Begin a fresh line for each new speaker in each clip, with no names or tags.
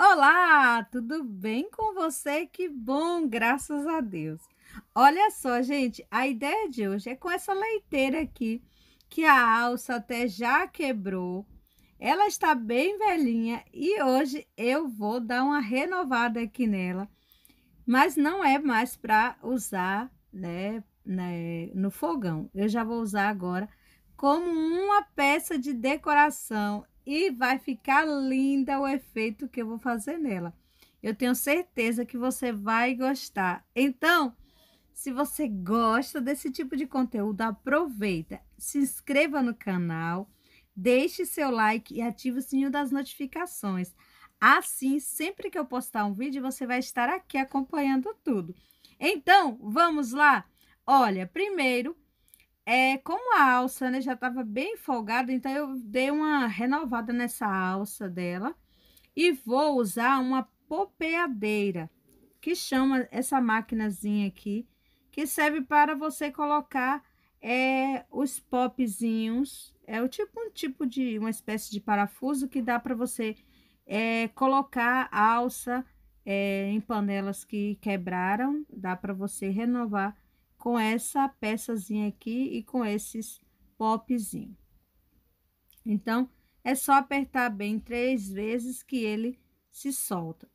Olá, tudo bem com você? Que bom, graças a Deus. Olha só, gente, a ideia de hoje é com essa leiteira aqui, que a alça até já quebrou. Ela está bem velhinha e hoje eu vou dar uma renovada aqui nela. Mas não é mais para usar né, né, no fogão. Eu já vou usar agora como uma peça de decoração e vai ficar linda o efeito que eu vou fazer nela. Eu tenho certeza que você vai gostar. Então, se você gosta desse tipo de conteúdo, aproveita, se inscreva no canal, deixe seu like e ative o sininho das notificações. Assim, sempre que eu postar um vídeo, você vai estar aqui acompanhando tudo. Então, vamos lá? Olha, primeiro é, como a alça, né, já estava bem folgada, então eu dei uma renovada nessa alça dela. E vou usar uma popeadeira, que chama essa maquinazinha aqui, que serve para você colocar é, os popzinhos. É o tipo um tipo de uma espécie de parafuso que dá para você é, colocar a alça é, em panelas que quebraram, dá para você renovar com essa peçazinha aqui e com esses popzinho. Então, é só apertar bem três vezes que ele se solta.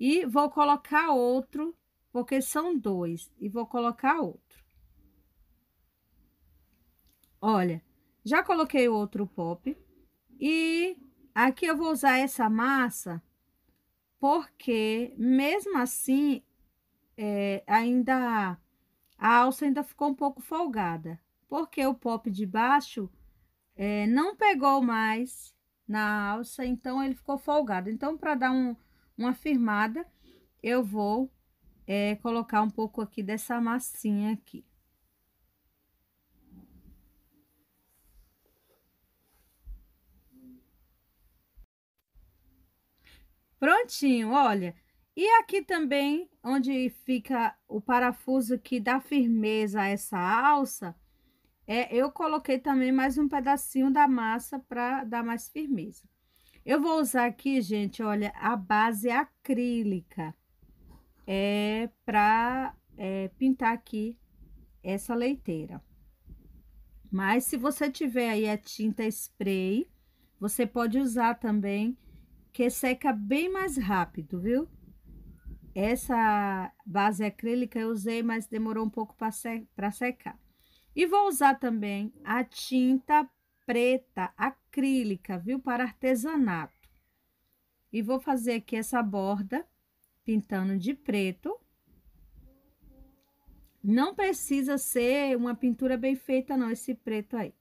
E vou colocar outro, porque são dois, e vou colocar outro. Olha, já coloquei o outro pop, e aqui eu vou usar essa massa, porque mesmo assim, é, ainda a alça ainda ficou um pouco folgada, porque o pop de baixo é, não pegou mais na alça, então ele ficou folgado. Então, para dar um, uma firmada, eu vou é, colocar um pouco aqui dessa massinha aqui. Prontinho, olha, e aqui também, onde fica o parafuso que dá firmeza a essa alça, é, eu coloquei também mais um pedacinho da massa para dar mais firmeza. Eu vou usar aqui, gente, olha, a base acrílica é para é, pintar aqui essa leiteira. Mas se você tiver aí a tinta spray, você pode usar também, que seca bem mais rápido, viu? Essa base acrílica eu usei, mas demorou um pouco para secar. E vou usar também a tinta preta acrílica, viu? Para artesanato. E vou fazer aqui essa borda pintando de preto. Não precisa ser uma pintura bem feita não, esse preto aí.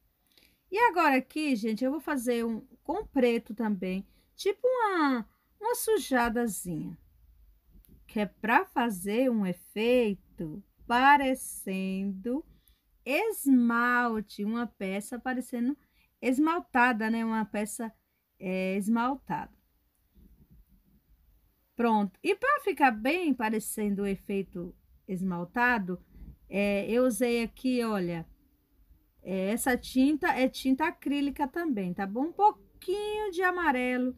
E agora aqui, gente, eu vou fazer um com preto também, tipo uma, uma sujadazinha que é para fazer um efeito parecendo esmalte, uma peça parecendo esmaltada, né? Uma peça é, esmaltada. Pronto. E para ficar bem parecendo o efeito esmaltado, é, eu usei aqui, olha, é, essa tinta é tinta acrílica também, tá bom? Um pouquinho de amarelo,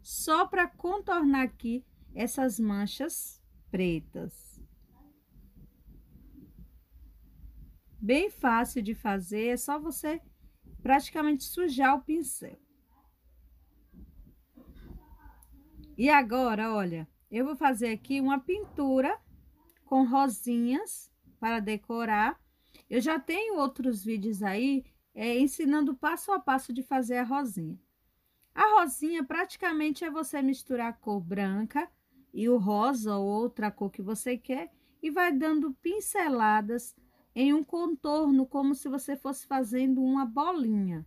só para contornar aqui essas manchas pretas. Bem fácil de fazer, é só você praticamente sujar o pincel. E agora, olha, eu vou fazer aqui uma pintura com rosinhas para decorar. Eu já tenho outros vídeos aí é, ensinando passo a passo de fazer a rosinha. A rosinha praticamente é você misturar a cor branca e o rosa ou outra cor que você quer e vai dando pinceladas em um contorno como se você fosse fazendo uma bolinha.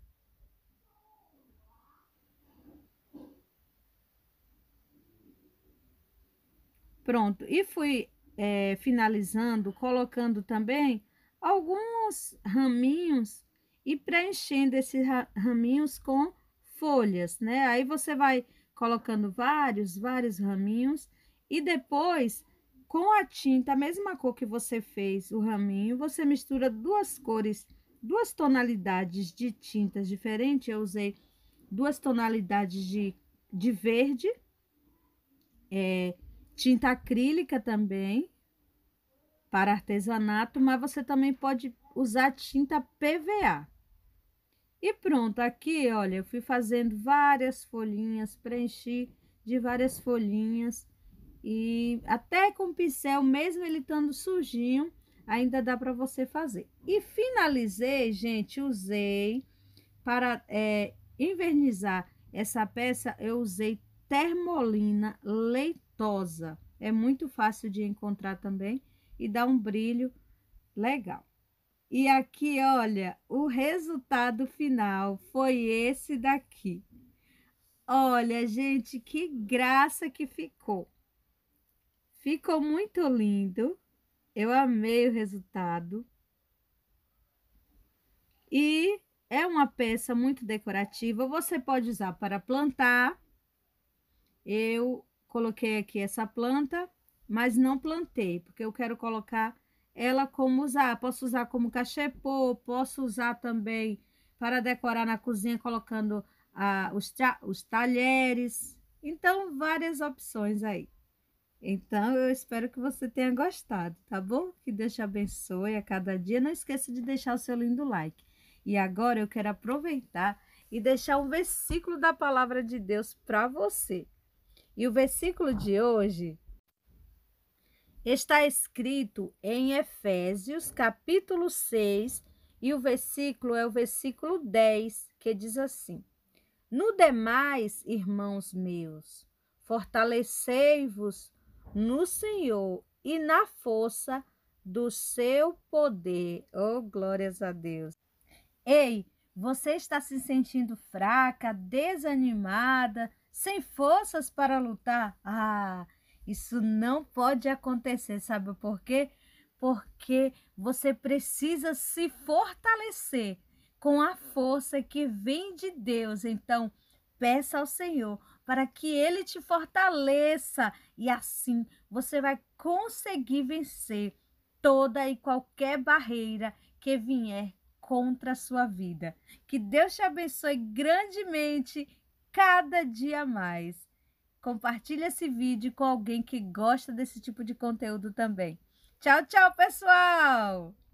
Pronto, e fui é, finalizando, colocando também alguns raminhos e preenchendo esses raminhos com folhas, né? Aí você vai colocando vários, vários raminhos e depois, com a tinta, a mesma cor que você fez o raminho, você mistura duas cores, duas tonalidades de tintas diferentes. Eu usei duas tonalidades de, de verde, é, tinta acrílica também, para artesanato, mas você também pode usar tinta PVA. E pronto, aqui, olha, eu fui fazendo várias folhinhas, preenchi de várias folhinhas. E até com pincel, mesmo ele estando sujinho, ainda dá para você fazer. E finalizei, gente, usei para é, invernizar essa peça, eu usei termolina leitosa. É muito fácil de encontrar também e dá um brilho legal. E aqui, olha, o resultado final foi esse daqui. Olha, gente, que graça que ficou. Ficou muito lindo. Eu amei o resultado. E é uma peça muito decorativa. Você pode usar para plantar. Eu coloquei aqui essa planta, mas não plantei, porque eu quero colocar ela como usar. Posso usar como cachepô, posso usar também para decorar na cozinha, colocando ah, os, os talheres. Então, várias opções aí. Então, eu espero que você tenha gostado, tá bom? Que Deus te abençoe a cada dia. Não esqueça de deixar o seu lindo like. E agora eu quero aproveitar e deixar um versículo da palavra de Deus para você. E o versículo de hoje está escrito em Efésios, capítulo 6, e o versículo é o versículo 10, que diz assim: No demais, irmãos meus, fortalecei-vos no Senhor e na força do seu poder. Oh, glórias a Deus. Ei, você está se sentindo fraca, desanimada, sem forças para lutar? Ah, isso não pode acontecer, sabe por quê? Porque você precisa se fortalecer com a força que vem de Deus. Então, peça ao Senhor para que ele te fortaleça e assim você vai conseguir vencer toda e qualquer barreira que vier contra a sua vida. Que Deus te abençoe grandemente cada dia mais. Compartilhe esse vídeo com alguém que gosta desse tipo de conteúdo também. Tchau, tchau, pessoal!